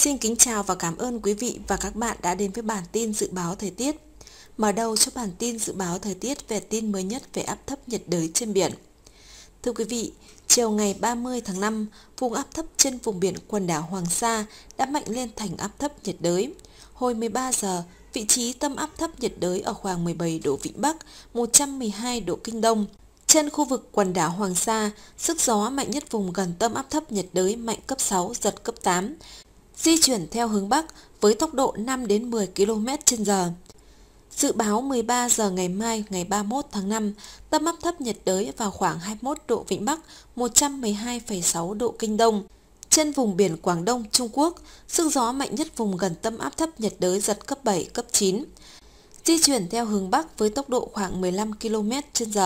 Xin kính chào và cảm ơn quý vị và các bạn đã đến với bản tin dự báo thời tiết. Mở đầu cho bản tin dự báo thời tiết về tin mới nhất về áp thấp nhiệt đới trên biển. Thưa quý vị, chiều ngày 30 tháng 5, vùng áp thấp trên vùng biển quần đảo Hoàng Sa đã mạnh lên thành áp thấp nhiệt đới. Hồi 13 giờ, vị trí tâm áp thấp nhiệt đới ở khoảng 17 độ Vĩ Bắc, 112 độ Kinh Đông. Trên khu vực quần đảo Hoàng Sa, sức gió mạnh nhất vùng gần tâm áp thấp nhiệt đới mạnh cấp 6, giật cấp 8, di chuyển theo hướng Bắc với tốc độ 5 đến 10 km h Dự báo 13 giờ ngày mai ngày 31 tháng 5, tâm áp thấp nhiệt đới vào khoảng 21 độ Vĩnh Bắc, 112,6 độ Kinh Đông. Trên vùng biển Quảng Đông, Trung Quốc, sức gió mạnh nhất vùng gần tâm áp thấp nhiệt đới giật cấp 7, cấp 9. Di chuyển theo hướng Bắc với tốc độ khoảng 15 km h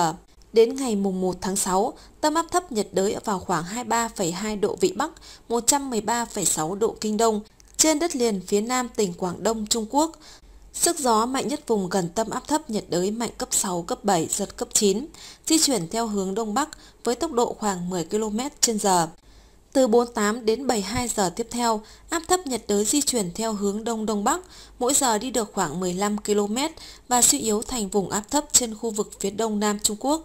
Đến ngày 1 tháng 6, tâm áp thấp nhiệt đới ở vào khoảng 23,2 độ Vĩ Bắc, 113,6 độ Kinh Đông, trên đất liền phía nam tỉnh Quảng Đông, Trung Quốc. Sức gió mạnh nhất vùng gần tâm áp thấp nhiệt đới mạnh cấp 6, cấp 7, giật cấp 9, di chuyển theo hướng Đông Bắc với tốc độ khoảng 10 km h Từ 48 đến 72 giờ tiếp theo, áp thấp nhiệt đới di chuyển theo hướng Đông Đông Bắc, mỗi giờ đi được khoảng 15 km và suy yếu thành vùng áp thấp trên khu vực phía Đông Nam Trung Quốc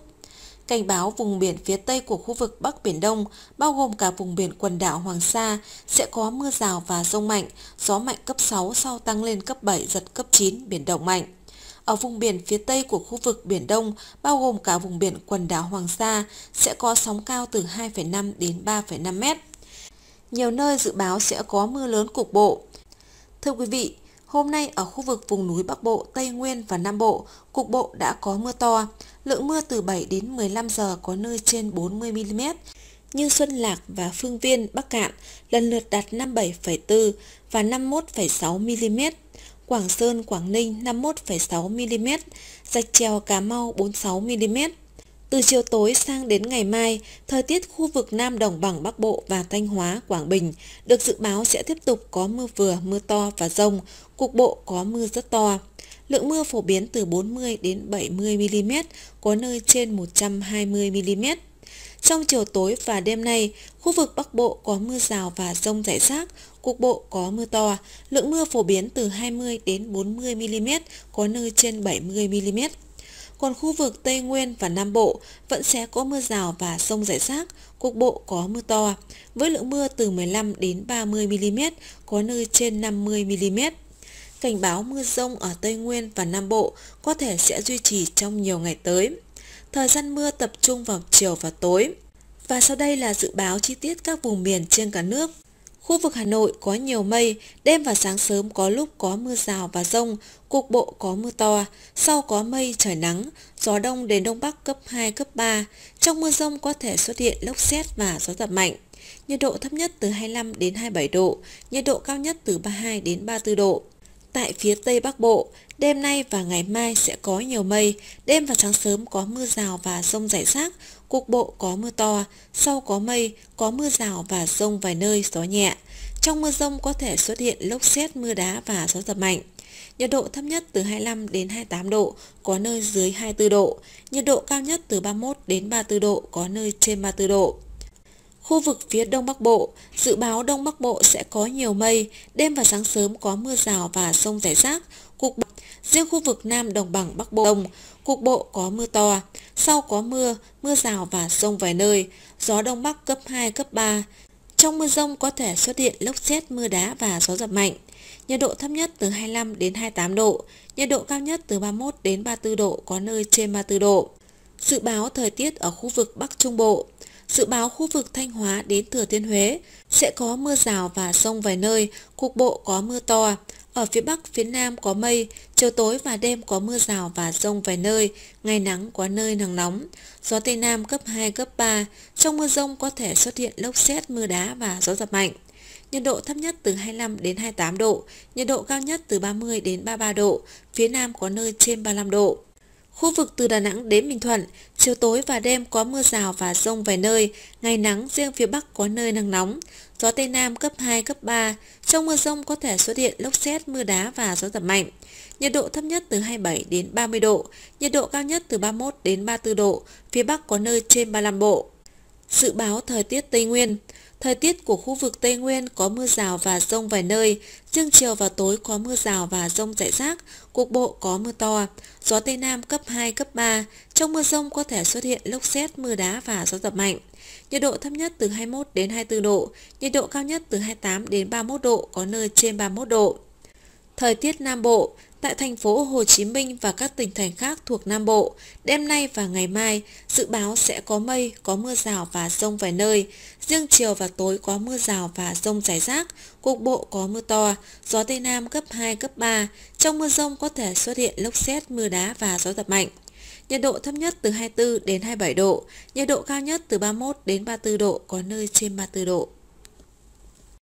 cảnh báo vùng biển phía tây của khu vực Bắc Biển Đông, bao gồm cả vùng biển quần đảo Hoàng Sa, sẽ có mưa rào và rông mạnh, gió mạnh cấp 6 sau tăng lên cấp 7, giật cấp 9, biển động mạnh. Ở vùng biển phía tây của khu vực Biển Đông, bao gồm cả vùng biển quần đảo Hoàng Sa, sẽ có sóng cao từ 2,5 đến 3,5 mét. Nhiều nơi dự báo sẽ có mưa lớn cục bộ. Thưa quý vị, Hôm nay ở khu vực vùng núi Bắc Bộ, Tây Nguyên và Nam Bộ, cục bộ đã có mưa to, lượng mưa từ 7 đến 15 giờ có nơi trên 40 mm như Xuân Lạc và Phương Viên, Bắc Cạn lần lượt đạt 57,4 và 51,6 mm, Quảng Sơn, Quảng Ninh 51,6 mm, Dạch Trèo, Cà Mau 46 mm. Từ chiều tối sang đến ngày mai, thời tiết khu vực Nam Đồng Bằng Bắc Bộ và Thanh Hóa, Quảng Bình được dự báo sẽ tiếp tục có mưa vừa, mưa to và rông, cục bộ có mưa rất to. Lượng mưa phổ biến từ 40 đến 70 mm, có nơi trên 120 mm. Trong chiều tối và đêm nay, khu vực Bắc Bộ có mưa rào và rông rải rác, cục bộ có mưa to, lượng mưa phổ biến từ 20 đến 40 mm, có nơi trên 70 mm còn khu vực Tây Nguyên và Nam Bộ vẫn sẽ có mưa rào và sông rải rác, cục bộ có mưa to, với lượng mưa từ 15 đến 30 mm, có nơi trên 50 mm. Cảnh báo mưa rông ở Tây Nguyên và Nam Bộ có thể sẽ duy trì trong nhiều ngày tới. Thời gian mưa tập trung vào chiều và tối. Và sau đây là dự báo chi tiết các vùng miền trên cả nước. Khu vực Hà Nội có nhiều mây, đêm và sáng sớm có lúc có mưa rào và rông, cục bộ có mưa to, sau có mây trời nắng, gió đông đến đông bắc cấp 2, cấp 3. Trong mưa rông có thể xuất hiện lốc xét và gió giật mạnh. Nhiệt độ thấp nhất từ 25 đến 27 độ, nhiệt độ cao nhất từ 32 đến 34 độ tại phía Tây Bắc Bộ, đêm nay và ngày mai sẽ có nhiều mây, đêm và sáng sớm có mưa rào và rông rải rác, cục bộ có mưa to, sau có mây, có mưa rào và rông vài nơi, gió nhẹ. Trong mưa rông có thể xuất hiện lốc xét, mưa đá và gió giật mạnh. Nhiệt độ thấp nhất từ 25 đến 28 độ, có nơi dưới 24 độ. Nhiệt độ cao nhất từ 31 đến 34 độ, có nơi trên 34 độ. Khu vực phía Đông Bắc Bộ, dự báo Đông Bắc Bộ sẽ có nhiều mây, đêm và sáng sớm có mưa rào và sông rải rác. Cục bộ riêng khu vực Nam Đồng bằng Bắc Bộ, Đông, cục bộ có mưa to, sau có mưa, mưa rào và sông vài nơi, gió Đông Bắc cấp 2, cấp 3. Trong mưa rông có thể xuất hiện lốc xét, mưa đá và gió giật mạnh. Nhiệt độ thấp nhất từ 25 đến 28 độ, nhiệt độ cao nhất từ 31 đến 34 độ, có nơi trên 34 độ. Dự báo thời tiết ở khu vực Bắc Trung Bộ, Dự báo khu vực Thanh Hóa đến Thừa Thiên Huế sẽ có mưa rào và rông vài nơi, cục bộ có mưa to. Ở phía Bắc, phía Nam có mây, chiều tối và đêm có mưa rào và rông vài nơi, ngày nắng có nơi nắng nóng. Gió Tây Nam cấp 2, cấp 3, trong mưa rông có thể xuất hiện lốc xét, mưa đá và gió giật mạnh. Nhiệt độ thấp nhất từ 25 đến 28 độ, nhiệt độ cao nhất từ 30 đến 33 độ, phía Nam có nơi trên 35 độ. Khu vực từ Đà Nẵng đến Bình Thuận, chiều tối và đêm có mưa rào và rông vài nơi, ngày nắng riêng phía Bắc có nơi nắng nóng, gió Tây Nam cấp 2, cấp 3. Trong mưa rông có thể xuất hiện lốc xét, mưa đá và gió giật mạnh. Nhiệt độ thấp nhất từ 27 đến 30 độ, nhiệt độ cao nhất từ 31 đến 34 độ, phía Bắc có nơi trên 35 độ. Dự báo thời tiết Tây Nguyên Thời tiết của khu vực Tây Nguyên có mưa rào và rông vài nơi, riêng chiều và tối có mưa rào và rông rải rác, cục bộ có mưa to, gió Tây Nam cấp 2, cấp 3, trong mưa rông có thể xuất hiện lốc xét, mưa đá và gió giật mạnh. Nhiệt độ thấp nhất từ 21 đến 24 độ, nhiệt độ cao nhất từ 28 đến 31 độ, có nơi trên 31 độ. Thời tiết Nam Bộ, tại thành phố Hồ Chí Minh và các tỉnh thành khác thuộc Nam Bộ, đêm nay và ngày mai, dự báo sẽ có mây, có mưa rào và rông vài nơi. Riêng chiều và tối có mưa rào và rông rải rác, cục bộ có mưa to, gió Tây Nam cấp 2, cấp 3. Trong mưa rông có thể xuất hiện lốc xét, mưa đá và gió giật mạnh. Nhiệt độ thấp nhất từ 24 đến 27 độ, nhiệt độ cao nhất từ 31 đến 34 độ, có nơi trên 34 độ.